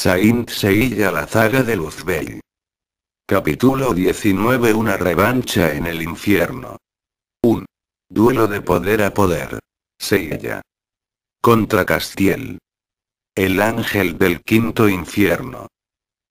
Saint Seiya la zaga de Luzbel. Capítulo 19 Una revancha en el infierno. 1. Duelo de poder a poder. Seiya. Contra Castiel. El ángel del quinto infierno.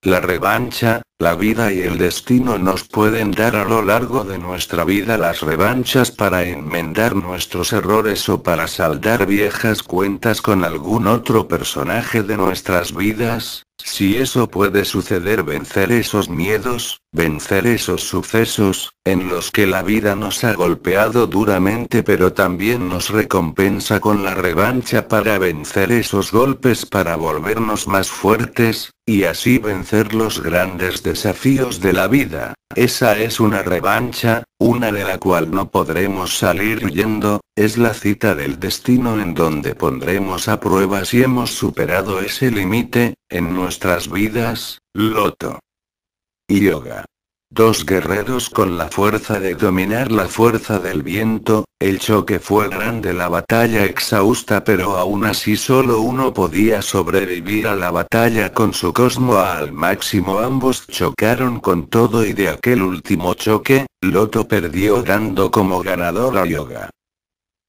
La revancha, la vida y el destino nos pueden dar a lo largo de nuestra vida las revanchas para enmendar nuestros errores o para saldar viejas cuentas con algún otro personaje de nuestras vidas, si eso puede suceder, vencer esos miedos, vencer esos sucesos, en los que la vida nos ha golpeado duramente pero también nos recompensa con la revancha para vencer esos golpes para volvernos más fuertes, y así vencer los grandes desafíos de la vida. Esa es una revancha, una de la cual no podremos salir huyendo, es la cita del destino en donde pondremos a prueba si hemos superado ese límite, en nuestras vidas, loto. Yoga. Dos guerreros con la fuerza de dominar la fuerza del viento, el choque fue grande, la batalla exhausta, pero aún así solo uno podía sobrevivir a la batalla con su cosmo al máximo. Ambos chocaron con todo y de aquel último choque, Loto perdió dando como ganador a Yoga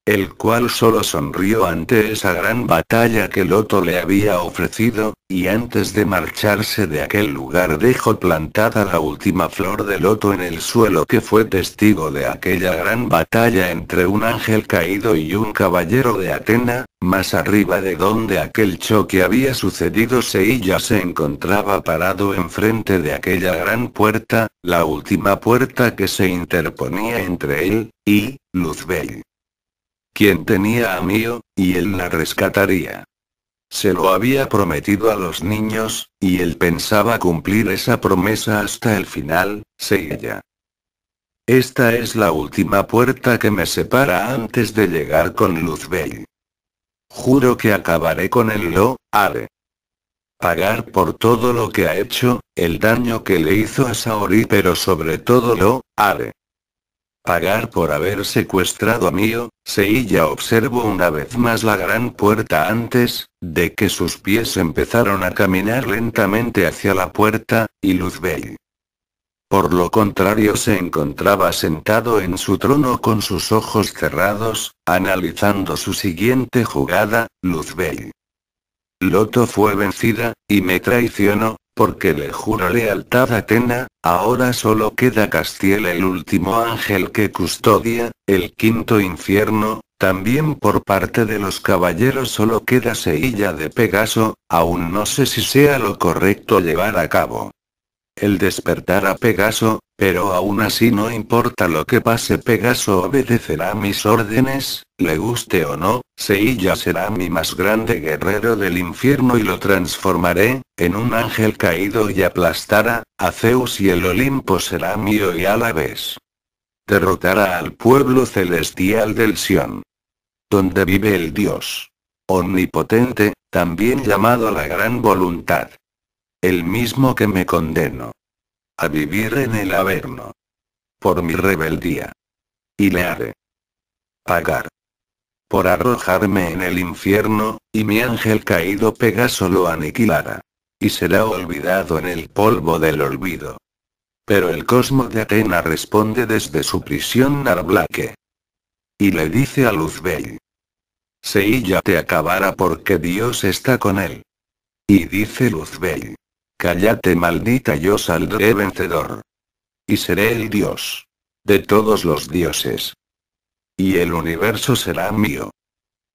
el cual solo sonrió ante esa gran batalla que Loto le había ofrecido, y antes de marcharse de aquel lugar dejó plantada la última flor de Loto en el suelo que fue testigo de aquella gran batalla entre un ángel caído y un caballero de Atena, más arriba de donde aquel choque había sucedido se Seilla se encontraba parado enfrente de aquella gran puerta, la última puerta que se interponía entre él, y, Luzbel quien tenía a Mio, y él la rescataría. Se lo había prometido a los niños, y él pensaba cumplir esa promesa hasta el final, se ella. Esta es la última puerta que me separa antes de llegar con Luzbel. Juro que acabaré con él lo, haré. Pagar por todo lo que ha hecho, el daño que le hizo a Saori pero sobre todo lo, haré. Pagar por haber secuestrado a Mío, Seilla observó una vez más la gran puerta antes, de que sus pies empezaron a caminar lentamente hacia la puerta, y Luzbel. Por lo contrario se encontraba sentado en su trono con sus ojos cerrados, analizando su siguiente jugada, Luzbel. Loto fue vencida, y me traicionó, porque le juro lealtad a Atena, ahora solo queda Castiel el último ángel que custodia, el quinto infierno, también por parte de los caballeros solo queda Seilla de Pegaso, aún no sé si sea lo correcto llevar a cabo el despertar a Pegaso, pero aún así no importa lo que pase Pegaso obedecerá mis órdenes, le guste o no, Seiya será mi más grande guerrero del infierno y lo transformaré, en un ángel caído y aplastará, a Zeus y el Olimpo será mío y a la vez. Derrotará al pueblo celestial del Sion. Donde vive el Dios. Omnipotente, también llamado la gran voluntad. El mismo que me condeno. A vivir en el Averno. Por mi rebeldía. Y le haré. Pagar. Por arrojarme en el infierno, y mi ángel caído Pegaso lo aniquilará. Y será olvidado en el polvo del olvido. Pero el cosmo de Atena responde desde su prisión Narblaque. Y le dice a Luzbel. Seilla te acabará porque Dios está con él. Y dice Luzbel. Cállate maldita yo saldré vencedor. Y seré el dios. De todos los dioses. Y el universo será mío.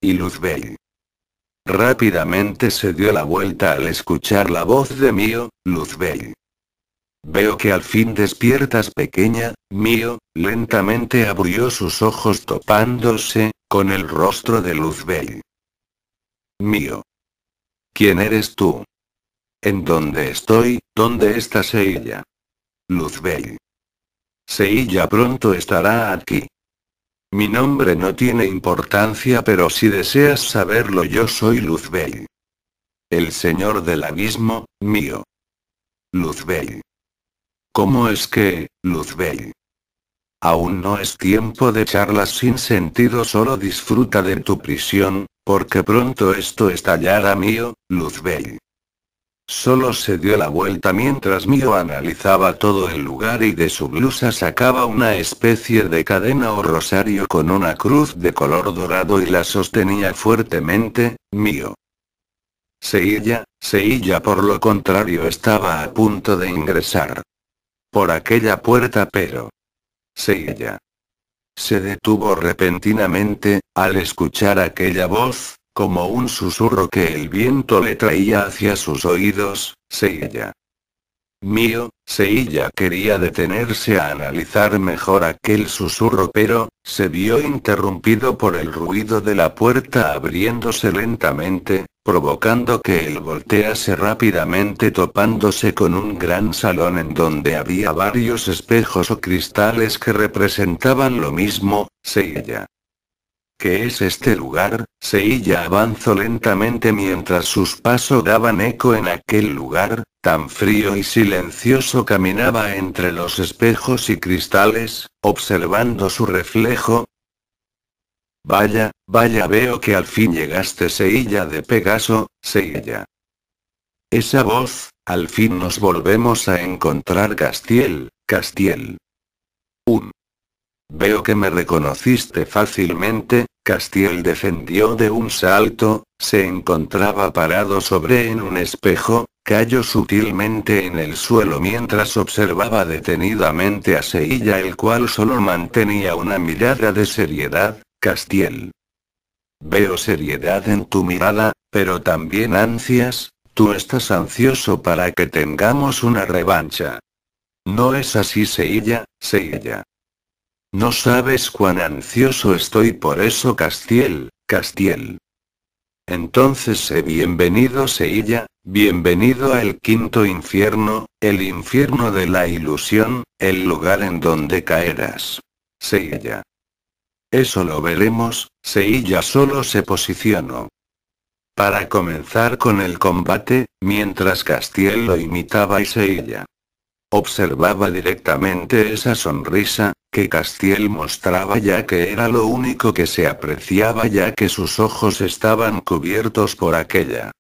Y Luzbel. Rápidamente se dio la vuelta al escuchar la voz de Mío, Luzbel. Veo que al fin despiertas pequeña, Mío, lentamente abrió sus ojos topándose, con el rostro de Luzbel. Mío. ¿Quién eres tú? ¿En dónde estoy? ¿Dónde está Seiya? Luzbel. Seilla pronto estará aquí. Mi nombre no tiene importancia, pero si deseas saberlo, yo soy Luzbel. El señor del abismo, mío. Luzbel. ¿Cómo es que, Luzbel? Aún no es tiempo de charlas sin sentido, solo disfruta de tu prisión, porque pronto esto estallará mío, Luzbel. Solo se dio la vuelta mientras Mio analizaba todo el lugar y de su blusa sacaba una especie de cadena o rosario con una cruz de color dorado y la sostenía fuertemente, Mio. Seilla, Seilla por lo contrario estaba a punto de ingresar. Por aquella puerta pero... Seilla. Se detuvo repentinamente, al escuchar aquella voz, como un susurro que el viento le traía hacia sus oídos, Seiya. Mío, Seiya quería detenerse a analizar mejor aquel susurro pero, se vio interrumpido por el ruido de la puerta abriéndose lentamente, provocando que él voltease rápidamente topándose con un gran salón en donde había varios espejos o cristales que representaban lo mismo, Seiya. ¿Qué es este lugar? Seilla? avanzó lentamente mientras sus pasos daban eco en aquel lugar, tan frío y silencioso caminaba entre los espejos y cristales, observando su reflejo. Vaya, vaya veo que al fin llegaste Seilla de Pegaso, Seilla. Esa voz, al fin nos volvemos a encontrar Castiel, Castiel. Un Veo que me reconociste fácilmente, Castiel defendió de un salto, se encontraba parado sobre en un espejo, cayó sutilmente en el suelo mientras observaba detenidamente a Seilla el cual solo mantenía una mirada de seriedad, Castiel. Veo seriedad en tu mirada, pero también ansias, tú estás ansioso para que tengamos una revancha. No es así Seilla, Seilla. No sabes cuán ansioso estoy por eso, Castiel, Castiel. Entonces sé bienvenido Seilla, bienvenido al quinto infierno, el infierno de la ilusión, el lugar en donde caerás. Seilla. Eso lo veremos, Seilla solo se posicionó. Para comenzar con el combate, mientras Castiel lo imitaba y Seilla observaba directamente esa sonrisa, que Castiel mostraba ya que era lo único que se apreciaba ya que sus ojos estaban cubiertos por aquella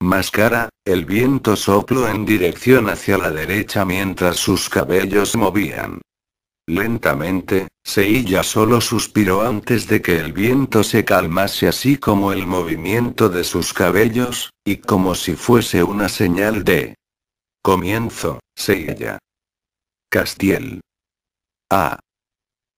máscara, el viento sopló en dirección hacia la derecha mientras sus cabellos movían. Lentamente, Seilla solo suspiró antes de que el viento se calmase así como el movimiento de sus cabellos, y como si fuese una señal de comienzo, Seilla. Castiel. Ah.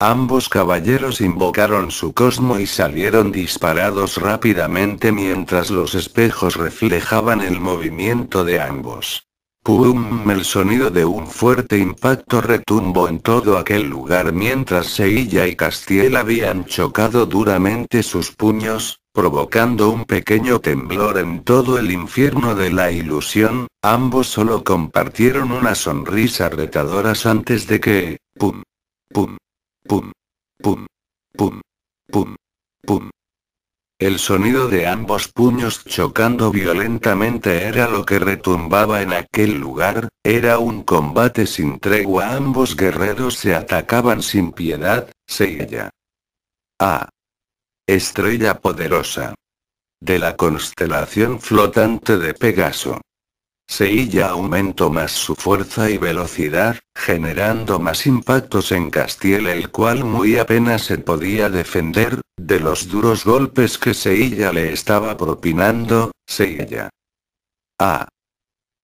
Ambos caballeros invocaron su cosmo y salieron disparados rápidamente mientras los espejos reflejaban el movimiento de ambos. ¡Pum! El sonido de un fuerte impacto retumbo en todo aquel lugar mientras Seilla y Castiel habían chocado duramente sus puños, provocando un pequeño temblor en todo el infierno de la ilusión, ambos solo compartieron una sonrisa retadoras antes de que, ¡pum! ¡pum! Pum. Pum. Pum. Pum. Pum. El sonido de ambos puños chocando violentamente era lo que retumbaba en aquel lugar, era un combate sin tregua, ambos guerreros se atacaban sin piedad, ella. Ah. Estrella poderosa. De la constelación flotante de Pegaso. Seilla aumentó más su fuerza y velocidad, generando más impactos en Castiel el cual muy apenas se podía defender, de los duros golpes que Seilla le estaba propinando, Seilla. Ah.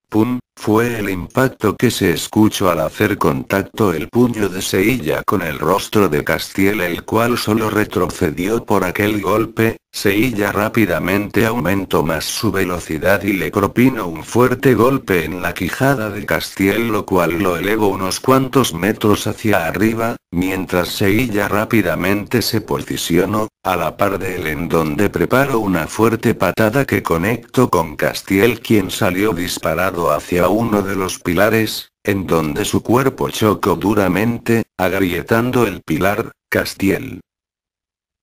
Pum, fue el impacto que se escuchó al hacer contacto el puño de Seilla con el rostro de Castiel el cual solo retrocedió por aquel golpe, Seiya rápidamente aumentó más su velocidad y le propino un fuerte golpe en la quijada de Castiel lo cual lo elevó unos cuantos metros hacia arriba, mientras Seiya rápidamente se posicionó, a la par de él en donde preparó una fuerte patada que conectó con Castiel quien salió disparado hacia uno de los pilares, en donde su cuerpo chocó duramente, agrietando el pilar, Castiel,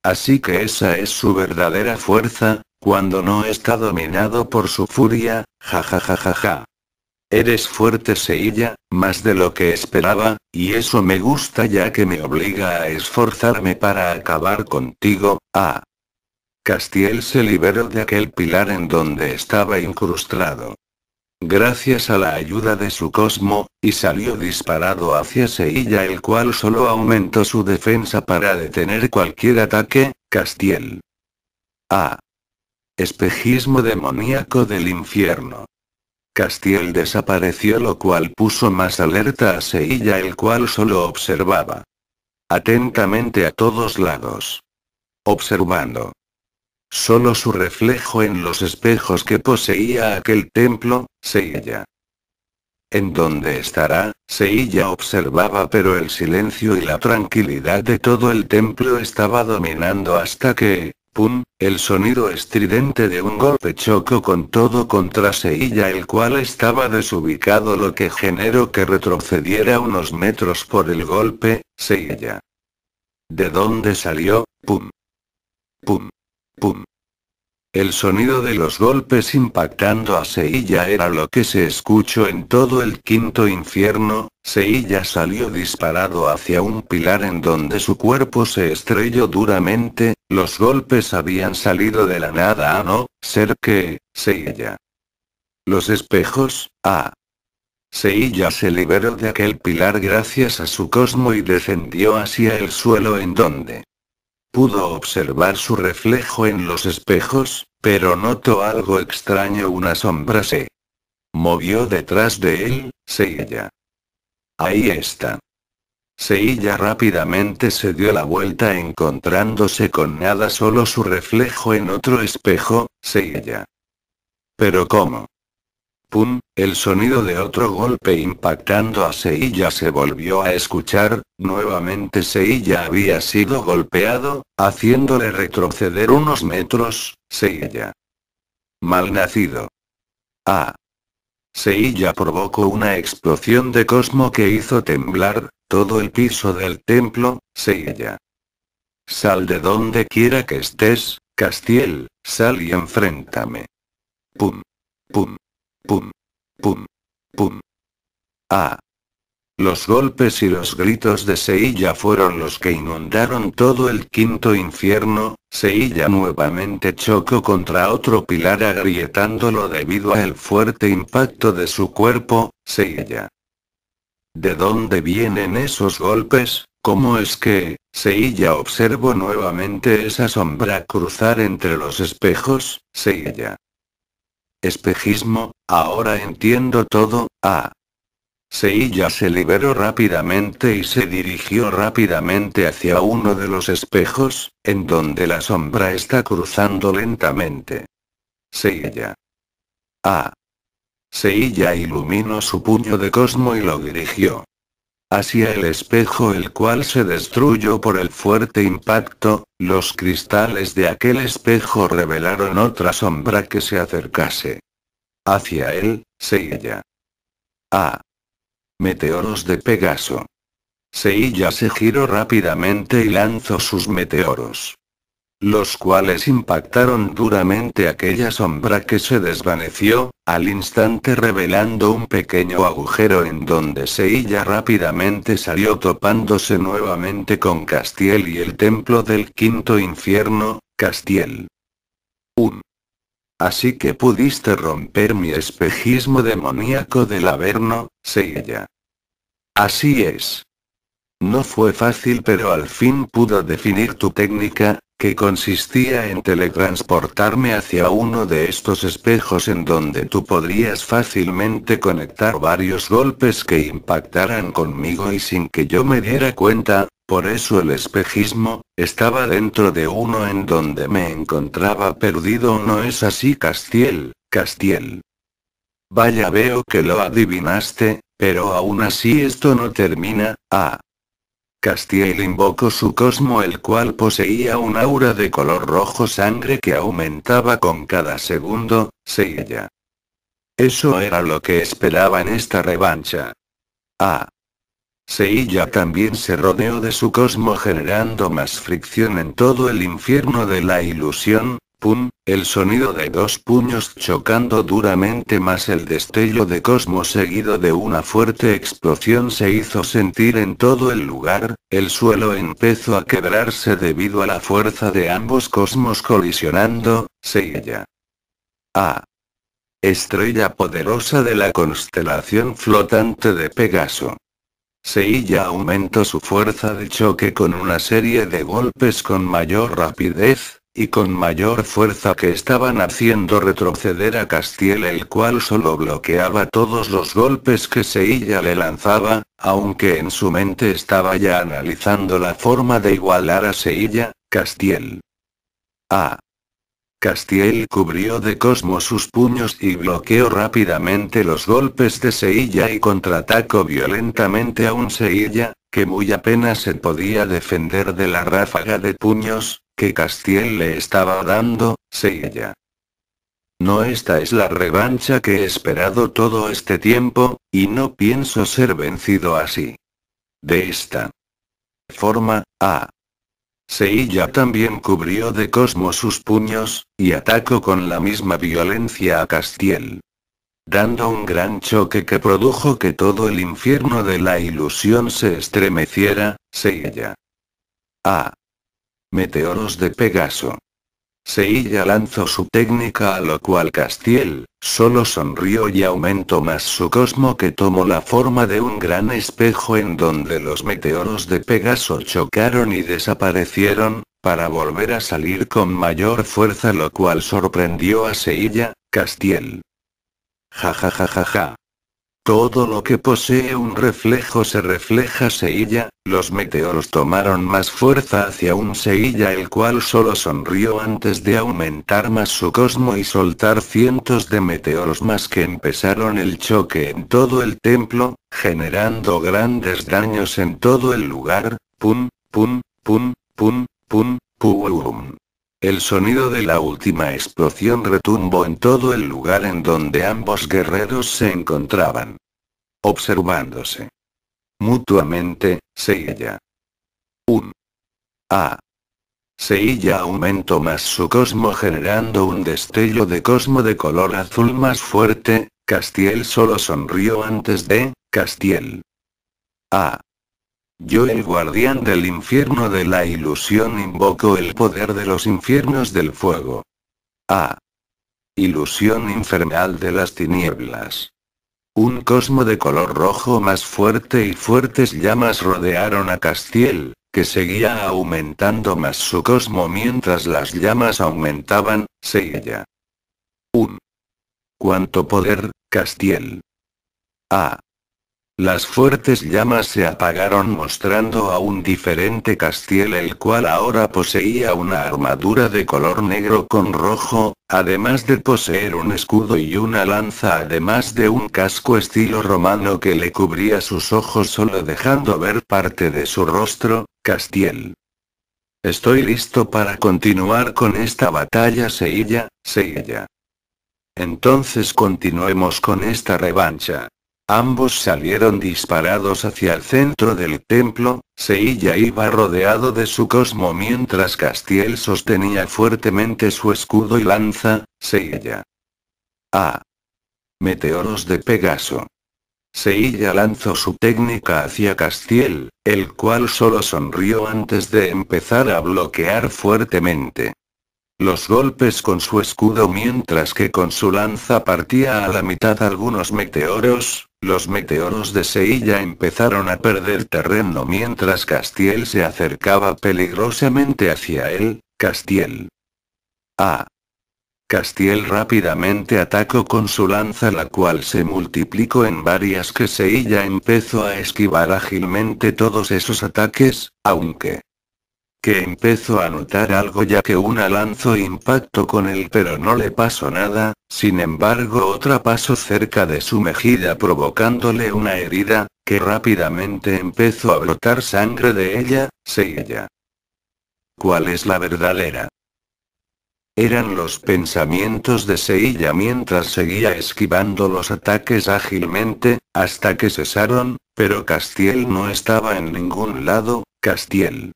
Así que esa es su verdadera fuerza, cuando no está dominado por su furia, jajajajaja. Eres fuerte Seilla, más de lo que esperaba, y eso me gusta ya que me obliga a esforzarme para acabar contigo, ah. Castiel se liberó de aquel pilar en donde estaba incrustado gracias a la ayuda de su cosmo, y salió disparado hacia Seilla el cual solo aumentó su defensa para detener cualquier ataque, Castiel. A. Ah. Espejismo demoníaco del infierno. Castiel desapareció lo cual puso más alerta a Seilla el cual solo observaba. Atentamente a todos lados. Observando. Solo su reflejo en los espejos que poseía aquel templo, Seilla. ¿En dónde estará? Seilla observaba pero el silencio y la tranquilidad de todo el templo estaba dominando hasta que, pum, el sonido estridente de un golpe chocó con todo contra seilla el cual estaba desubicado lo que generó que retrocediera unos metros por el golpe, seilla ¿De dónde salió? Pum. Pum. Pum. El sonido de los golpes impactando a Seilla era lo que se escuchó en todo el quinto infierno, Seilla salió disparado hacia un pilar en donde su cuerpo se estrelló duramente, los golpes habían salido de la nada a no ser que, Seilla. Los espejos, ah. Seilla se liberó de aquel pilar gracias a su cosmo y descendió hacia el suelo en donde, Pudo observar su reflejo en los espejos, pero notó algo extraño. Una sombra se movió detrás de él, Seiya. Ahí está. Seiya rápidamente se dio la vuelta encontrándose con nada solo su reflejo en otro espejo, Seiya. Pero ¿cómo? Pum, el sonido de otro golpe impactando a Seiya se volvió a escuchar, nuevamente Seiya había sido golpeado, haciéndole retroceder unos metros, Seiya. Malnacido. Ah. Seiya provocó una explosión de cosmo que hizo temblar, todo el piso del templo, Seiya. Sal de donde quiera que estés, Castiel, sal y enfréntame. Pum. Pum. Pum. Pum. Pum. Ah. Los golpes y los gritos de Seilla fueron los que inundaron todo el quinto infierno, Seilla nuevamente chocó contra otro pilar agrietándolo debido al fuerte impacto de su cuerpo, Seilla. ¿De dónde vienen esos golpes? ¿Cómo es que, Seilla observó nuevamente esa sombra cruzar entre los espejos, Seilla? Espejismo, ahora entiendo todo, a. Ah. Seiya se liberó rápidamente y se dirigió rápidamente hacia uno de los espejos, en donde la sombra está cruzando lentamente. Seiya. Ah. Seiya iluminó su puño de cosmo y lo dirigió hacia el espejo el cual se destruyó por el fuerte impacto, los cristales de aquel espejo revelaron otra sombra que se acercase. Hacia él, Seiya. Ah. Meteoros de Pegaso. Seiya se giró rápidamente y lanzó sus meteoros los cuales impactaron duramente aquella sombra que se desvaneció, al instante revelando un pequeño agujero en donde Seilla rápidamente salió topándose nuevamente con Castiel y el templo del quinto infierno, Castiel. 1. Así que pudiste romper mi espejismo demoníaco del Averno, Seilla. Así es. No fue fácil pero al fin pudo definir tu técnica, que consistía en teletransportarme hacia uno de estos espejos en donde tú podrías fácilmente conectar varios golpes que impactaran conmigo y sin que yo me diera cuenta, por eso el espejismo, estaba dentro de uno en donde me encontraba perdido, ¿no es así, Castiel? Castiel. Vaya, veo que lo adivinaste, pero aún así esto no termina, ah, Castiel invocó su cosmo el cual poseía un aura de color rojo sangre que aumentaba con cada segundo, Seilla. Eso era lo que esperaba en esta revancha. Ah. Seiya también se rodeó de su cosmo generando más fricción en todo el infierno de la ilusión, Pum, el sonido de dos puños chocando duramente más el destello de cosmos seguido de una fuerte explosión se hizo sentir en todo el lugar, el suelo empezó a quebrarse debido a la fuerza de ambos cosmos colisionando, Seilla, A. Estrella poderosa de la constelación flotante de Pegaso. Seiya aumentó su fuerza de choque con una serie de golpes con mayor rapidez, y con mayor fuerza que estaban haciendo retroceder a Castiel el cual solo bloqueaba todos los golpes que Seilla le lanzaba, aunque en su mente estaba ya analizando la forma de igualar a Seilla, Castiel. Ah. Castiel cubrió de cosmo sus puños y bloqueó rápidamente los golpes de Seilla y contraatacó violentamente a un Seilla, que muy apenas se podía defender de la ráfaga de puños, que Castiel le estaba dando, ella. No esta es la revancha que he esperado todo este tiempo, y no pienso ser vencido así. De esta forma, a. Ah. Seiya también cubrió de cosmo sus puños, y atacó con la misma violencia a Castiel dando un gran choque que produjo que todo el infierno de la ilusión se estremeciera, Seilla. Ah. Meteoros de Pegaso. Seilla lanzó su técnica a lo cual Castiel, solo sonrió y aumentó más su cosmo que tomó la forma de un gran espejo en donde los meteoros de Pegaso chocaron y desaparecieron, para volver a salir con mayor fuerza lo cual sorprendió a Seilla, Castiel, Ja ja ja ja ja. Todo lo que posee un reflejo se refleja Seilla, los meteoros tomaron más fuerza hacia un Seilla el cual solo sonrió antes de aumentar más su cosmo y soltar cientos de meteoros más que empezaron el choque en todo el templo, generando grandes daños en todo el lugar, pum, pum, pum, pum, pum, pum. El sonido de la última explosión retumbó en todo el lugar en donde ambos guerreros se encontraban. Observándose. Mutuamente, Seiya. Un. A. Seiya aumentó más su cosmo generando un destello de cosmo de color azul más fuerte, Castiel solo sonrió antes de, Castiel. A. Yo el guardián del infierno de la ilusión invoco el poder de los infiernos del fuego. Ah. Ilusión infernal de las tinieblas. Un cosmo de color rojo más fuerte y fuertes llamas rodearon a Castiel, que seguía aumentando más su cosmo mientras las llamas aumentaban, ella. 1. Cuánto poder, Castiel. Ah. Las fuertes llamas se apagaron mostrando a un diferente Castiel el cual ahora poseía una armadura de color negro con rojo, además de poseer un escudo y una lanza además de un casco estilo romano que le cubría sus ojos solo dejando ver parte de su rostro, Castiel. Estoy listo para continuar con esta batalla Seilla, Seilla. Entonces continuemos con esta revancha. Ambos salieron disparados hacia el centro del templo, Seilla iba rodeado de su cosmo mientras Castiel sostenía fuertemente su escudo y lanza, Seilla, A. Meteoros de Pegaso. Seilla lanzó su técnica hacia Castiel, el cual solo sonrió antes de empezar a bloquear fuertemente los golpes con su escudo mientras que con su lanza partía a la mitad algunos meteoros, los meteoros de Seilla empezaron a perder terreno mientras Castiel se acercaba peligrosamente hacia él, Castiel. Ah. Castiel rápidamente atacó con su lanza la cual se multiplicó en varias que Seilla empezó a esquivar ágilmente todos esos ataques, aunque que empezó a notar algo ya que una lanzó impacto con él pero no le pasó nada, sin embargo otra pasó cerca de su mejilla provocándole una herida, que rápidamente empezó a brotar sangre de ella, Seilla. ¿Cuál es la verdadera? Eran los pensamientos de Seilla mientras seguía esquivando los ataques ágilmente, hasta que cesaron, pero Castiel no estaba en ningún lado, Castiel.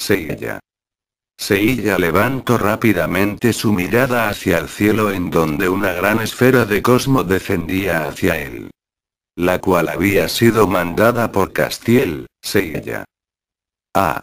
Seilla. Seilla levantó rápidamente su mirada hacia el cielo en donde una gran esfera de cosmo descendía hacia él. La cual había sido mandada por Castiel, Seilla. Ah.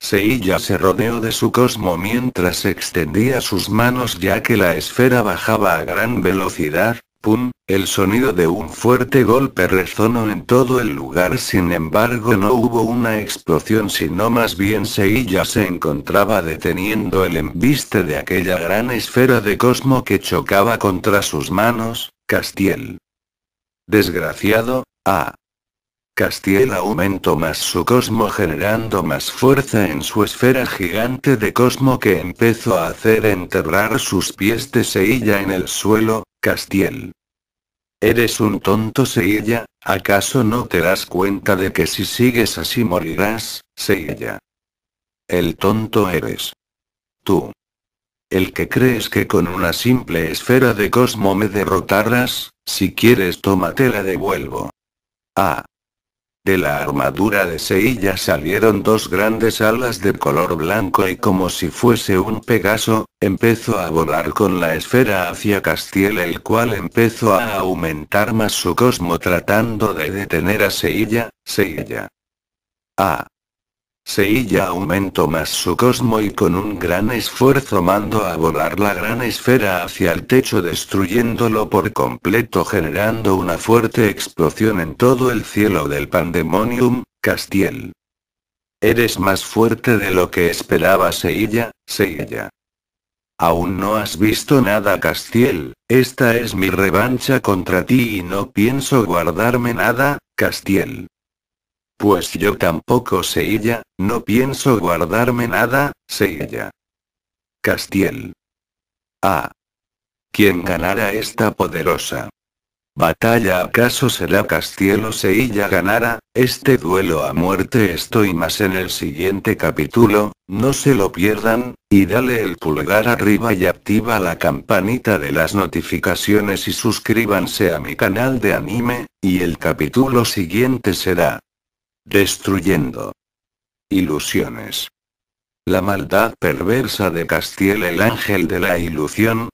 Seilla se rodeó de su cosmo mientras extendía sus manos ya que la esfera bajaba a gran velocidad, Pum, el sonido de un fuerte golpe resonó en todo el lugar, sin embargo no hubo una explosión sino más bien Seilla se encontraba deteniendo el embiste de aquella gran esfera de cosmo que chocaba contra sus manos, Castiel. Desgraciado, ah. Castiel aumentó más su cosmo generando más fuerza en su esfera gigante de cosmo que empezó a hacer enterrar sus pies de Seilla en el suelo, Castiel. Eres un tonto, Seiya, ¿acaso no te das cuenta de que si sigues así morirás, Seiya? El tonto eres. Tú. El que crees que con una simple esfera de cosmo me derrotarás, si quieres tómate la devuelvo. Ah, de la armadura de Seilla salieron dos grandes alas de color blanco y como si fuese un Pegaso, empezó a volar con la esfera hacia Castiel el cual empezó a aumentar más su cosmo tratando de detener a Seilla, Seilla. Ah, Seilla aumentó más su cosmo y con un gran esfuerzo mandó a volar la gran esfera hacia el techo destruyéndolo por completo generando una fuerte explosión en todo el cielo del Pandemonium, Castiel. Eres más fuerte de lo que esperaba Seilla. Seilla, Aún no has visto nada Castiel, esta es mi revancha contra ti y no pienso guardarme nada, Castiel. Pues yo tampoco sé ella, no pienso guardarme nada, sé ella. Castiel. Ah. ¿Quién ganará esta poderosa batalla? ¿Acaso será Castiel o Seilla ganará? Este duelo a muerte estoy más en el siguiente capítulo, no se lo pierdan, y dale el pulgar arriba y activa la campanita de las notificaciones y suscríbanse a mi canal de anime, y el capítulo siguiente será Destruyendo. Ilusiones. La maldad perversa de Castiel el ángel de la ilusión,